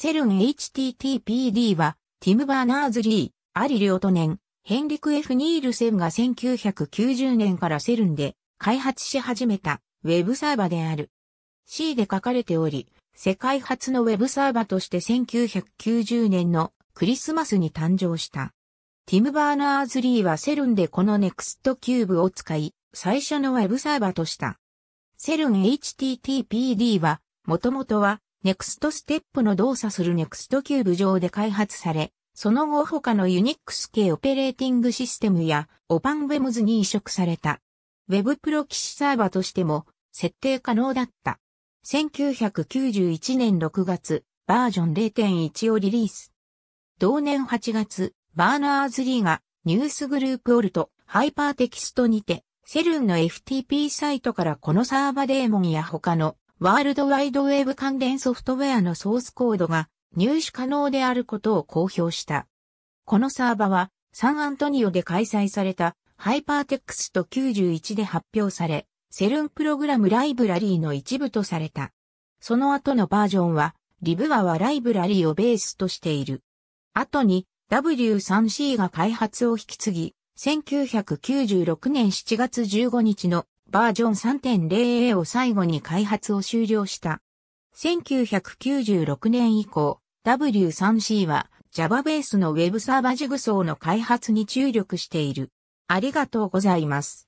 セルン HTTPD は、ティム・バーナーズ・リー、アリ・リオトネン、ヘンリク・エフ・ニールセンが1990年からセルンで開発し始めたウェブサーバである。C で書かれており、世界初のウェブサーバとして1990年のクリスマスに誕生した。ティム・バーナーズ・リーはセルンでこの NEXT キューブを使い、最初のウェブサーバとした。セルン HTTPD は、もともとはネクストステップの動作するネクストキューブ上で開発され、その後他のユニックス系オペレーティングシステムやオパンウェムズに移植された。Web プロ騎士サーバーとしても設定可能だった。1991年6月、バージョン0.1をリリース。同年8月、バーナーズリーがニュースグループオルト、ハイパーテキストにて、セルンの FTP サイトからこのサーバデーモンや他のワールドワイドウェブ関連ソフトウェアのソースコードが入手可能であることを公表した。このサーバはサンアントニオで開催されたハイパーテックスト91で発表され、セルンプログラムライブラリーの一部とされた。その後のバージョンは、リブワはライブラリーをベースとしている。後に W3C が開発を引き継ぎ、1996年7月15日のバージョン 3.0A を最後に開発を終了した。1996年以降、W3C は Java ベースの Web サーバージグソーの開発に注力している。ありがとうございます。